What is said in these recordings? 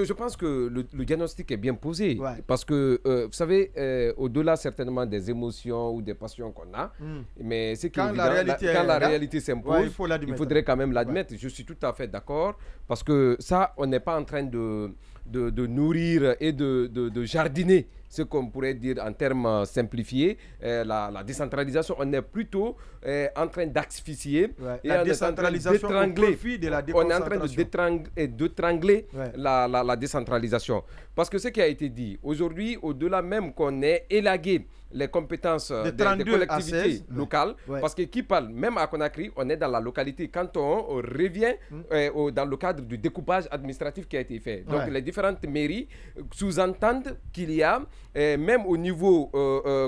je, pense que le, diagnostic est bien posé. Parce que, euh, vous savez, euh, au-delà certainement des émotions ou des passions qu'on a, hmm. mais c'est quand, la réalité, quand la réalité s'impose, il, faudrait quand même l'admettre. Je suis tout à fait d'accord. Parce que ça, on n'est pas en train de de, nourrir et de, jardiner, ce qu'on pourrait dire en termes euh, simplifiés, euh, la, décentralisation, on est plutôt euh, en train d'asphyxier la décentralisation la On est en train de d'étrangler la, la décentralisation. Parce que ce qui a été dit, aujourd'hui, au-delà même qu'on est élagué les compétences euh, des, collectivités locales. Parce que qui parle, même à Conakry, on est dans la localité. Quand on, revient hmm. euh, dans le cadre du découpage administratif qui a été fait. Donc les différentes mairies sous-entendent qu'il y a, euh, même au niveau,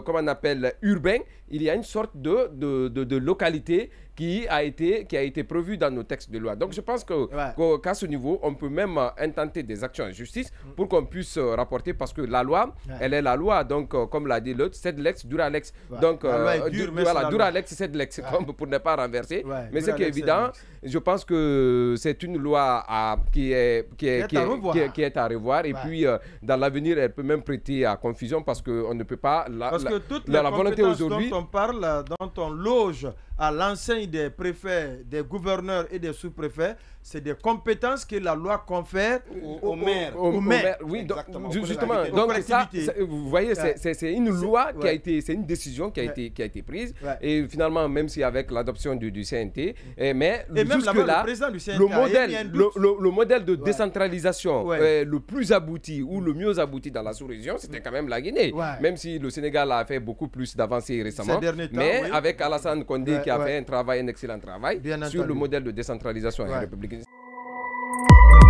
comme on appelle, urbain, il y a une sorte de, de, de, localité qui a été qui a été prévu dans nos textes de loi. Donc je pense que qu'à ce niveau, on peut même intenter des actions en justice hmm. pour qu'on puisse rapporter parce que la loi, elle est la loi. Donc comme l'a dit l'autre, c'est de l'ex, Duralex. Ouais. Donc, euh, dure, voilà, c'est de l'ex, pour ne pas renverser. Mais ce qui est évident, je pense que c'est une loi à, qui, est, qui, est, qui, est, à revoir. Et puis, euh, dans l'avenir, elle peut même prêter à confusion parce qu'on ne peut pas. La, parce la, que toute la, volonté aujourd'hui. dont on parle, dont on loge à l'enseigne des préfets, des gouverneurs et des sous-préfets, c'est des compétences que la loi confère aux, au maires. Au, Oui, donc, justement. Donc, vous voyez, c'est une loi a été, c'est une décision qui a, été, qui a été prise. Et finalement, même si avec l'adoption du, du, CNT, mm. eh, et, mais là, le, modèle, le, modèle de décentralisation euh, le plus abouti ou le mieux abouti dans la sous-région, c'était quand même la Guinée. Même si le Sénégal a fait beaucoup plus d'avancées récemment. mais avec Alassane Condé qui a fait un travail, un excellent travail Bien sur le modèle de décentralisation et